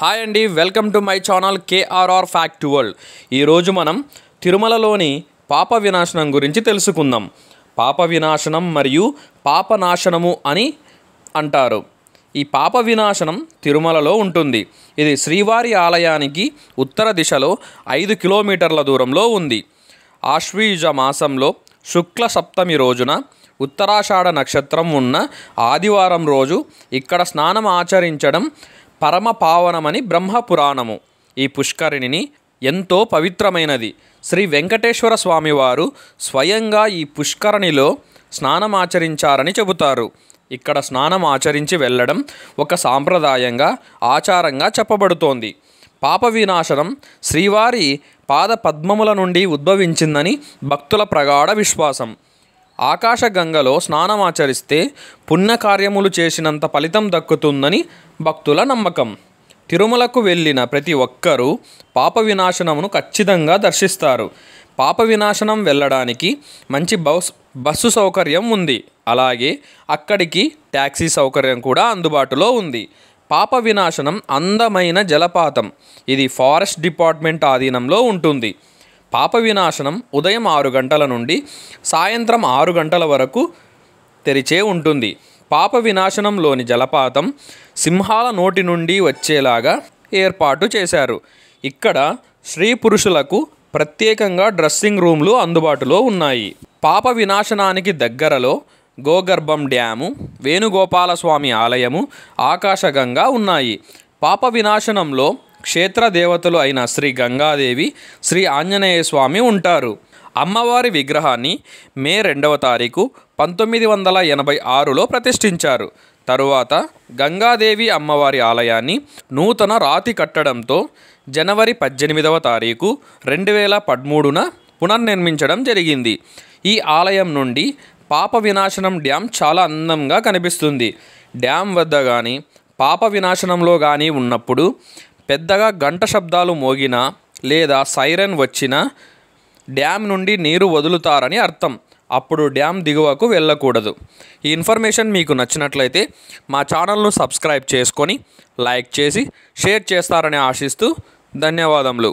hi అండి welcome to my channel KRR fact world ఈరోజు మనం తిరుమలలోని పాప వినాశనం గురించి తెలుసుకుందాం పాప వినాశనం మరియు పాపనాశనము అని అంటారు ఈ పాప వినాశనం తిరుమలలో ఉంటుంది ఇది శ్రీవారి ఆలయానికి ఉత్తర దిశలో ఐదు కిలోమీటర్ల దూరంలో ఉంది ఆశ్వీజ మాసంలో శుక్ల సప్తమి రోజున ఉత్తరాషాఢ నక్షత్రం ఉన్న ఆదివారం రోజు ఇక్కడ స్నానం ఆచరించడం పరమ పావనమని బ్రహ్మపురాణము ఈ పుష్కరిణిని ఎంతో పవిత్రమైనది శ్రీ వెంకటేశ్వర స్వామివారు స్వయంగా ఈ పుష్కరిణిలో స్నానమాచరించారని చెబుతారు ఇక్కడ స్నానం ఆచరించి వెళ్ళడం ఒక సాంప్రదాయంగా ఆచారంగా చెప్పబడుతోంది పాప వినాశనం శ్రీవారి పాద పద్మముల నుండి ఉద్భవించిందని భక్తుల ప్రగాఢ విశ్వాసం ఆకాశగంగలో స్నానమాచరిస్తే పుణ్యకార్యములు చేసినంత ఫలితం దక్కుతుందని భక్తుల నమ్మకం తిరుమలకు వెళ్ళిన ప్రతి ఒక్కరూ పాప వినాశనమును ఖచ్చితంగా దర్శిస్తారు పాప వినాశనం వెళ్ళడానికి మంచి బస్ బస్సు సౌకర్యం ఉంది అలాగే అక్కడికి ట్యాక్సీ సౌకర్యం కూడా అందుబాటులో ఉంది పాప వినాశనం అందమైన జలపాతం ఇది ఫారెస్ట్ డిపార్ట్మెంట్ ఆధీనంలో ఉంటుంది పాప వినాశనం ఉదయం ఆరు గంటల నుండి సాయంత్రం ఆరు గంటల వరకు తెరిచే ఉంటుంది పాప వినాశనంలోని జలపాతం సింహాల నోటి నుండి వచ్చేలాగా ఏర్పాటు చేశారు ఇక్కడ స్త్రీ పురుషులకు ప్రత్యేకంగా డ్రెస్సింగ్ రూమ్లు అందుబాటులో ఉన్నాయి పాప వినాశనానికి దగ్గరలో గోగర్భం డ్యాము వేణుగోపాలస్వామి ఆలయము ఆకాశగంగా ఉన్నాయి పాప వినాశనంలో క్షేత్ర దేవతలు అయిన శ్రీ గంగాదేవి శ్రీ ఆంజనేయ స్వామి ఉంటారు అమ్మవారి విగ్రహాన్ని మే రెండవ తారీఖు పంతొమ్మిది వందల ఎనభై ఆరులో ప్రతిష్ఠించారు తరువాత గంగాదేవి అమ్మవారి ఆలయాన్ని నూతన రాతి కట్టడంతో జనవరి పద్దెనిమిదవ తారీఖు రెండు వేల పదమూడున పునర్నిర్మించడం జరిగింది ఈ ఆలయం నుండి పాప వినాశనం డ్యామ్ చాలా అందంగా కనిపిస్తుంది డ్యామ్ వద్ద కానీ పాప వినాశనంలో కానీ ఉన్నప్పుడు పెద్దగా గంట శబ్దాలు మోగినా లేదా సైరన్ వచ్చినా డ్యామ్ నుండి నీరు వదులుతారని అర్థం అప్పుడు డ్యామ్ దిగువకు వెళ్ళకూడదు ఈ ఇన్ఫర్మేషన్ మీకు నచ్చినట్లయితే మా ఛానల్ను సబ్స్క్రైబ్ చేసుకొని లైక్ చేసి షేర్ చేస్తారని ఆశిస్తూ ధన్యవాదములు